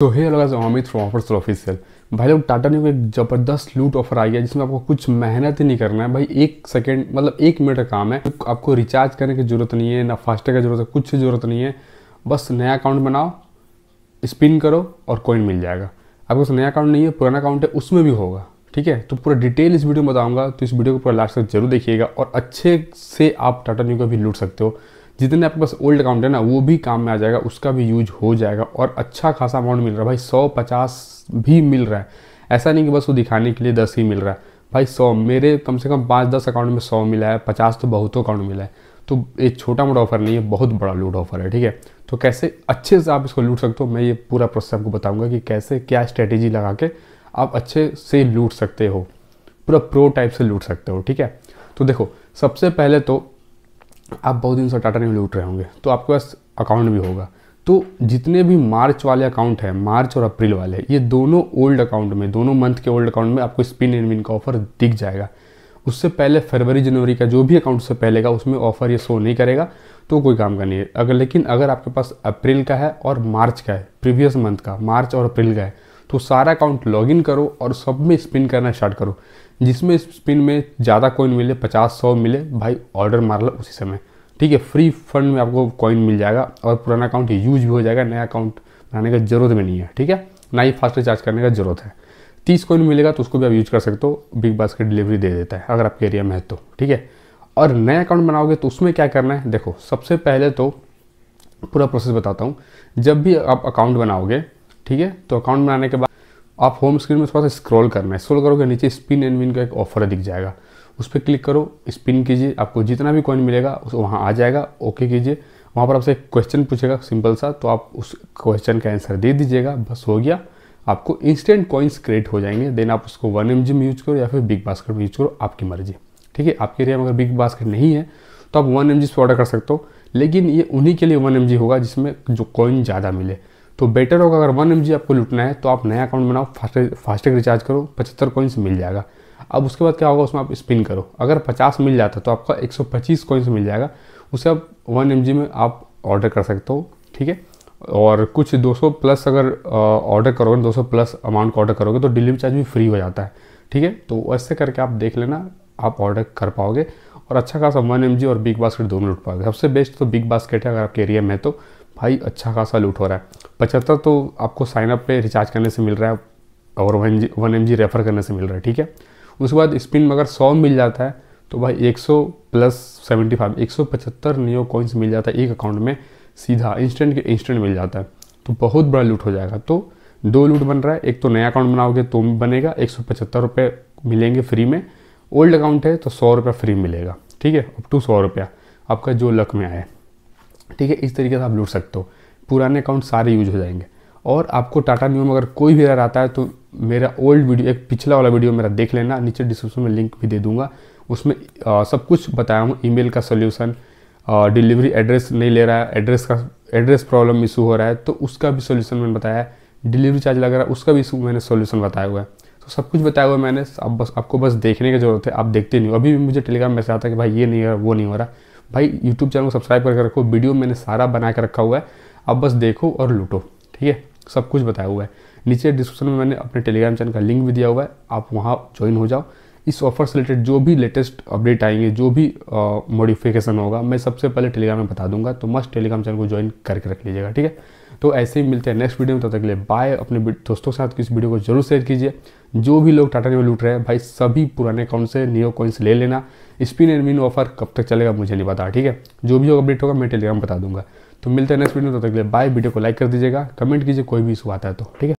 तो हे लोग Amit from offers official भाई लोग टाटा न्यू एक ज़बरदस्त लूट ऑफर आई है जिसमें आपको कुछ मेहनत ही नहीं करना है भाई एक सेकेंड मतलब एक मिनट का काम है तो आपको रिचार्ज करने की ज़रूरत नहीं है ना फास्टैग की जरूरत है कुछ ज़रूरत नहीं है बस नया अकाउंट बनाओ स्पिन करो और कोइन मिल जाएगा आपके पास नया अकाउंट नहीं है पुराना अकाउंट है उसमें भी होगा ठीक है तो पूरा डिटेल इस वीडियो में बताऊंगा तो इस वीडियो को पूरा लास्ट तक जरूर देखिएगा और अच्छे से आप टाटा न्यू का भी लूट सकते हो जितने आपके पास ओल्ड अकाउंट है ना वो भी काम में आ जाएगा उसका भी यूज हो जाएगा और अच्छा खासा अमाउंट मिल रहा है भाई सौ पचास भी मिल रहा है ऐसा नहीं कि बस वो दिखाने के लिए दस ही मिल रहा है भाई सौ मेरे कम से कम पाँच दस अकाउंट में सौ मिला है पचास तो बहुतों अकाउंट मिला है तो एक छोटा मोटा ऑफर नहीं है बहुत बड़ा लूट ऑफर है ठीक है तो कैसे अच्छे से आप इसको लूट सकते हो मैं ये पूरा प्रोसेस आपको बताऊंगा कि कैसे क्या स्ट्रेटेजी लगा के आप अच्छे से लूट सकते हो पूरा प्रो टाइप से लूट सकते हो ठीक है तो देखो सबसे पहले तो आप बहुत दिन से टाटा नहीं लूट रहे होंगे तो आपके पास अकाउंट भी होगा तो जितने भी मार्च वाले अकाउंट हैं मार्च और अप्रैल वाले ये दोनों ओल्ड अकाउंट में दोनों मंथ के ओल्ड अकाउंट में आपको स्पिन एंड विन का ऑफर दिख जाएगा उससे पहले फरवरी जनवरी का जो भी अकाउंट से पहले का उसमें ऑफर ये शो नहीं करेगा तो कोई काम का नहीं है अगर लेकिन अगर आपके पास अप्रैल का है और मार्च का है प्रीवियस मंथ का मार्च और अप्रैल का है तो सारा अकाउंट लॉगिन करो और सब में स्पिन करना स्टार्ट करो जिसमें स्पिन में ज़्यादा कॉइन मिले पचास सौ मिले भाई ऑर्डर मार लो उसी समय ठीक है फ्री फंड में आपको कॉइन मिल जाएगा और पुराना अकाउंट यूज भी हो जाएगा नया अकाउंट बनाने का जरूरत भी नहीं है ठीक है ना ही फास्ट रिचार्ज करने का जरूरत है तीस कॉइन मिलेगा तो उसको भी आप यूज कर सकते हो बिग बास्केट डिलीवरी दे देता है अगर आपके एरिया में है तो ठीक है और नया अकाउंट बनाओगे तो उसमें क्या करना है देखो सबसे पहले तो पूरा प्रोसेस बताता हूँ जब भी आप अकाउंट बनाओगे ठीक है तो अकाउंट बनाने के बाद आप होम स्क्रीन में थोड़ा सा स्क्रॉल करना है स्क्रॉल करोगे नीचे स्पिन एंड विन का एक ऑफर दिख जाएगा उस पर क्लिक करो स्पिन कीजिए आपको जितना भी कॉइन मिलेगा उस वहाँ आ जाएगा ओके कीजिए वहाँ पर आपसे एक क्वेश्चन पूछेगा सिंपल सा तो आप उस क्वेश्चन का आंसर दे दीजिएगा बस हो गया आपको इंस्टेंट कॉइन्स क्रिएट हो जाएंगे देन आप उसको वन एम में यूज करो या फिर बिग बास्केट में यूज करो आपकी मर्जी ठीक है आपके एरिया में अगर बिग बास्केट नहीं है तो आप वन एम से ऑर्डर कर सकते हो लेकिन ये उन्हीं के लिए वन एम होगा जिसमें जो कॉइन ज़्यादा मिले तो बेटर होगा अगर वन एम आपको लुटना है तो आप नया अकाउंट बनाओ फास्ट फास्टैग रिचार्ज करो पचहत्तर कॉइन्स मिल जाएगा अब उसके बाद क्या होगा उसमें आप स्पिन करो अगर पचास मिल जाता तो आपका पच्चीस कॉइन्स मिल जाएगा उसे आप वन एम में आप ऑर्डर कर सकते हो ठीक है और कुछ 200 प्लस अगर ऑर्डर करोगे 200 प्लस अमाउंट का ऑर्डर करोगे तो डिलीवरी चार्ज भी फ्री हो जाता है ठीक है तो ऐसे करके आप देख लेना आप ऑर्डर कर पाओगे और अच्छा खासा वन एम और बिग बास्केट दोनों लुट पाओगे सबसे बेस्ट तो बिग बास्केट है अगर आपके एरिया में तो भाई अच्छा खासा लूट हो रहा है पचहत्तर तो आपको साइन अप पे रिचार्ज करने से मिल रहा है और one G one M G refer करने से मिल रहा है ठीक है उसके बाद स्पिन में अगर सौ मिल जाता है तो भाई एक सौ प्लस सेवेंटी फाइव एक सौ पचहत्तर नियो कॉइन्स मिल जाता है एक अकाउंट में सीधा इंस्टेंट के इंस्टेंट मिल जाता है तो बहुत बड़ा लूट हो जाएगा तो दो लूट बन रहा है एक तो नया अकाउंट बनाओगे तो बनेगा एक सौ पचहत्तर रुपये मिलेंगे फ्री में ओल्ड अकाउंट है तो सौ रुपया फ्री मिलेगा ठीक है अप टू सौ रुपया आपका जो लक में आए ठीक है इस तरीके से आप लूट सकते हो पुराने अकाउंट सारे यूज हो जाएंगे और आपको टाटा न्यू में अगर कोई भी एरर आता है तो मेरा ओल्ड वीडियो एक पिछला वाला वीडियो मेरा देख लेना नीचे डिस्क्रिप्शन में लिंक भी दे दूंगा उसमें आ, सब कुछ बताया हूँ ई का सोल्यूशन डिलीवरी एड्रेस नहीं ले रहा है एड्रेस का एड्रेस प्रॉब्लम इशू हो रहा है तो उसका भी सोल्यूशन मैंने बताया है डिलीवरी चार्ज लग रहा है उसका भी इशू मैंने सोल्यूशन बताया हुआ है तो सब कुछ बताया हुआ मैंने आप बस आपको बस देखने की जरूरत है आप देखते नहीं हो अभी भी मुझे टेलीग्राम मैसेज आता है कि भाई ये नहीं हो रहा वो नहीं हो रहा भाई यूट्यूब चैनल को सब्सक्राइब करके रखो वीडियो मैंने सारा बना के रखा हुआ है अब बस देखो और लूटो ठीक है सब कुछ बताया हुआ है नीचे डिस्क्रिप्शन में मैंने अपने टेलीग्राम चैनल का लिंक भी दिया हुआ है आप वहाँ ज्वाइन हो जाओ इस ऑफर से रिलेटेड जो भी लेटेस्ट अपडेट आएंगे जो भी मॉडिफिकेशन होगा मैं सबसे पहले टेलीग्राम में बता दूंगा तो मस्ट टेलीग्राम चैनल को ज्वाइन करके रख लीजिएगा ठीक है तो ऐसे ही मिलते हैं नेक्स्ट वीडियो में तब तो तक के लिए बाय अपने दोस्तों के साथ इस वीडियो को जरूर शेयर कीजिए जो भी लोग टाटा में लूट रहे हैं भाई सभी पुराने अकाउंट से नियो कॉइन्स ले लेना स्पिन एंड विन ऑफर कब तक चलेगा मुझे नहीं पता ठीक है जो भी अपडेट होगा मैं टेलीग्राम बता दूंगा तो मिलते हैं नेक्स्ट वीडियो में तब तो तक के लिए बाय वीडियो को लाइक कर दीजिएगा कमेंट कीजिए कोई भी इशू आता है तो ठीक है